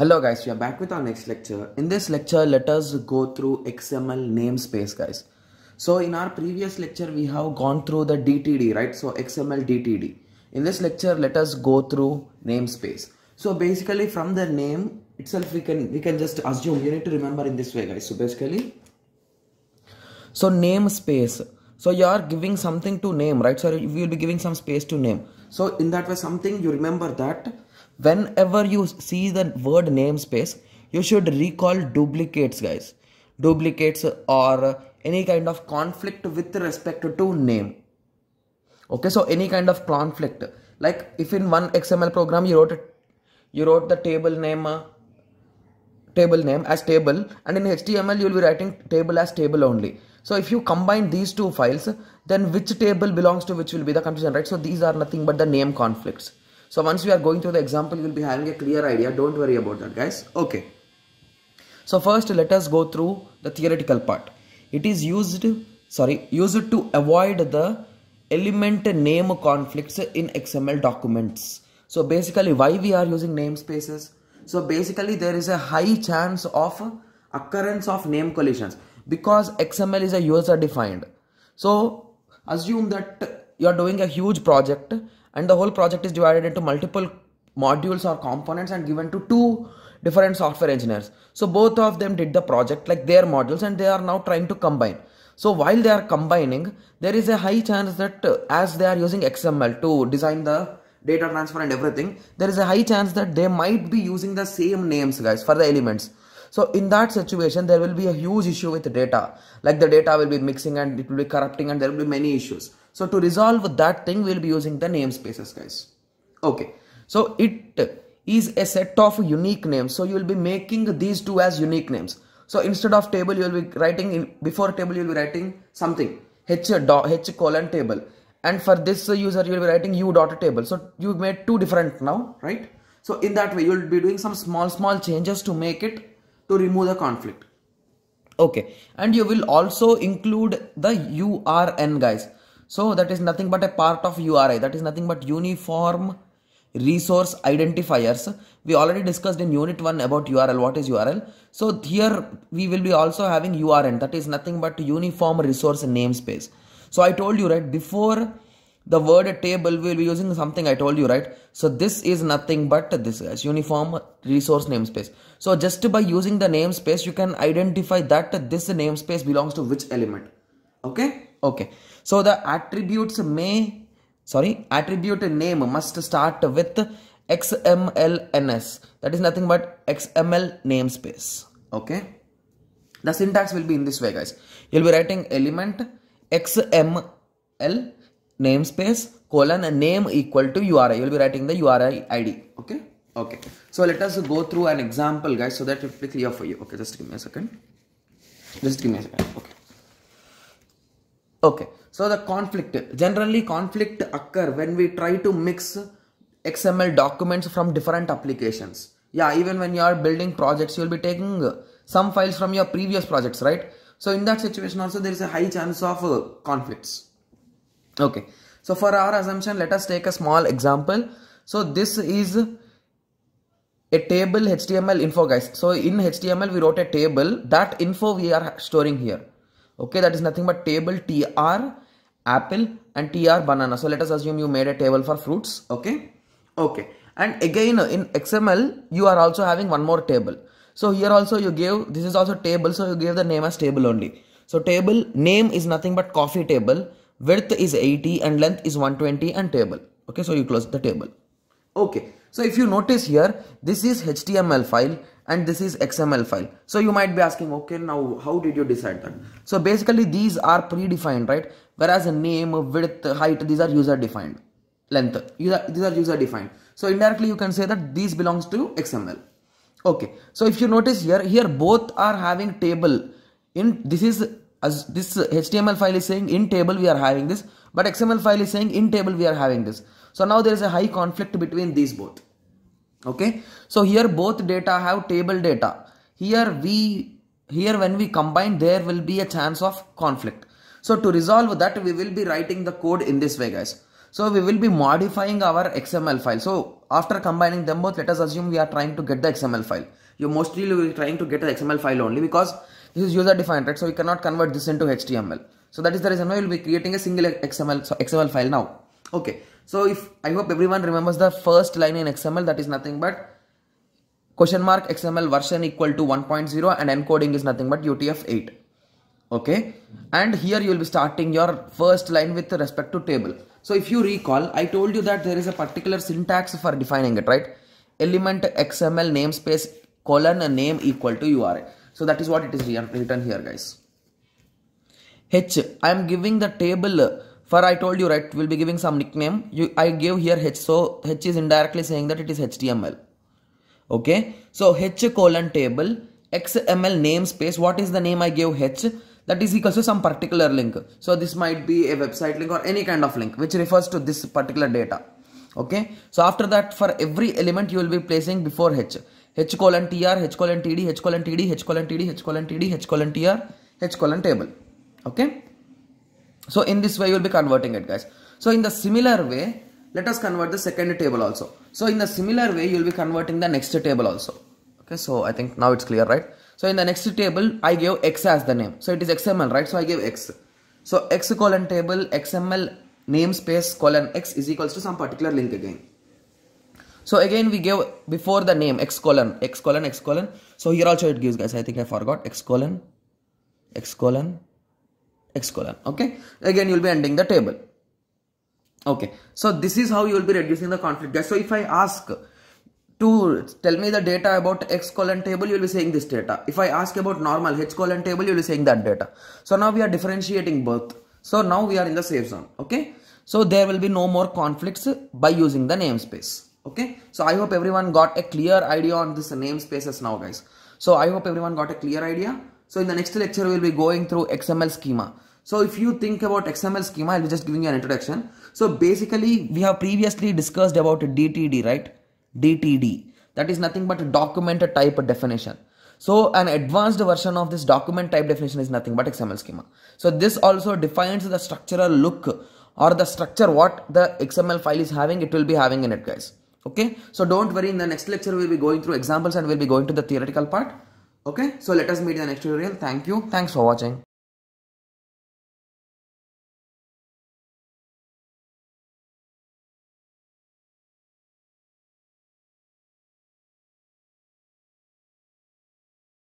Hello guys, we are back with our next lecture. In this lecture, let us go through XML namespace guys. So in our previous lecture, we have gone through the DTD, right? So XML DTD. In this lecture, let us go through namespace. So basically from the name itself, we can, we can just assume, you need to remember in this way guys. So basically, so namespace. So you are giving something to name, right? So we will be giving some space to name. So in that way, something you remember that whenever you see the word namespace you should recall duplicates guys duplicates or any kind of conflict with respect to name okay so any kind of conflict like if in one xml program you wrote you wrote the table name uh, table name as table and in html you will be writing table as table only so if you combine these two files then which table belongs to which will be the confusion right so these are nothing but the name conflicts so once you are going through the example, you will be having a clear idea. Don't worry about that guys. Okay. So first let us go through the theoretical part. It is used, sorry, used to avoid the element name conflicts in XML documents. So basically why we are using namespaces? So basically there is a high chance of occurrence of name collisions because XML is a user defined. So assume that you are doing a huge project and the whole project is divided into multiple modules or components and given to two different software engineers so both of them did the project like their modules and they are now trying to combine so while they are combining there is a high chance that uh, as they are using xml to design the data transfer and everything there is a high chance that they might be using the same names guys for the elements so in that situation there will be a huge issue with data like the data will be mixing and it will be corrupting and there will be many issues so to resolve that thing we'll be using the namespaces guys okay so it is a set of unique names so you will be making these two as unique names so instead of table you will be writing in, before table you will be writing something h, dot h colon table and for this user you will be writing u dot table so you made two different now right so in that way you will be doing some small small changes to make it to remove the conflict okay and you will also include the urn guys so that is nothing but a part of uri that is nothing but uniform resource identifiers we already discussed in unit 1 about url what is url so here we will be also having urn that is nothing but uniform resource namespace so i told you right before the word table we will be using something I told you right so this is nothing but this guys uniform resource namespace so just by using the namespace you can identify that this namespace belongs to which element okay okay so the attributes may sorry attribute name must start with xmlns that is nothing but xml namespace okay the syntax will be in this way guys you'll be writing element xml namespace colon name equal to URI. You'll be writing the URI ID. Okay. Okay. So let us go through an example, guys, so that it will be clear for you. Okay. Just give me a second. Just give me a second. Okay. Okay. So the conflict. Generally, conflict occur when we try to mix XML documents from different applications. Yeah, even when you are building projects, you'll be taking some files from your previous projects, right? So in that situation also, there is a high chance of uh, conflicts okay so for our assumption let us take a small example so this is a table html info guys so in html we wrote a table that info we are storing here okay that is nothing but table tr apple and tr banana so let us assume you made a table for fruits okay okay and again in xml you are also having one more table so here also you gave this is also table so you gave the name as table only so table name is nothing but coffee table width is 80 and length is 120 and table okay so you close the table okay so if you notice here this is html file and this is xml file so you might be asking okay now how did you decide that so basically these are predefined right whereas a name width height these are user defined length these are user defined so indirectly you can say that these belongs to xml okay so if you notice here here both are having table in this is as this HTML file is saying in table we are having this but XML file is saying in table we are having this. So now there is a high conflict between these both. Okay. So here both data have table data. Here we here when we combine there will be a chance of conflict. So to resolve that we will be writing the code in this way guys. So we will be modifying our XML file. So after combining them both let us assume we are trying to get the XML file. You mostly will be trying to get the XML file only because this is user defined right so we cannot convert this into html so that is the reason why we'll be creating a single xml so xml file now okay so if i hope everyone remembers the first line in xml that is nothing but question mark xml version equal to 1.0 and encoding is nothing but utf-8 okay and here you will be starting your first line with respect to table so if you recall i told you that there is a particular syntax for defining it right element xml namespace colon name equal to url so that is what it is written here guys h i am giving the table for i told you right we'll be giving some nickname you, i gave here h so h is indirectly saying that it is html okay so h colon table xml namespace what is the name i gave h that is equals to some particular link so this might be a website link or any kind of link which refers to this particular data okay so after that for every element you will be placing before h H colon TR, H colon TD, H colon TD, H colon TD, H colon TD, H colon TR, H colon table. Okay. So in this way you will be converting it guys. So in the similar way, let us convert the second table also. So in the similar way you will be converting the next table also. Okay. So I think now it's clear right. So in the next table I gave X as the name. So it is XML right. So I gave X. So X colon table XML namespace colon X is equals to some particular link again. So again we give before the name x colon, x colon, x colon. So here also it gives guys, I think I forgot x colon, x colon, x colon. Okay. Again you'll be ending the table. Okay. So this is how you will be reducing the conflict guys. So if I ask to tell me the data about x colon table, you'll be saying this data. If I ask about normal h colon table, you'll be saying that data. So now we are differentiating both. So now we are in the safe zone. Okay. So there will be no more conflicts by using the namespace okay so i hope everyone got a clear idea on this namespaces now guys so i hope everyone got a clear idea so in the next lecture we'll be going through xml schema so if you think about xml schema i'll be just giving you an introduction so basically we have previously discussed about dtd right dtd that is nothing but a document type definition so an advanced version of this document type definition is nothing but xml schema so this also defines the structural look or the structure what the xml file is having it will be having in it guys okay so don't worry in the next lecture we'll be going through examples and we'll be going to the theoretical part okay so let us meet in the next tutorial thank you thanks for watching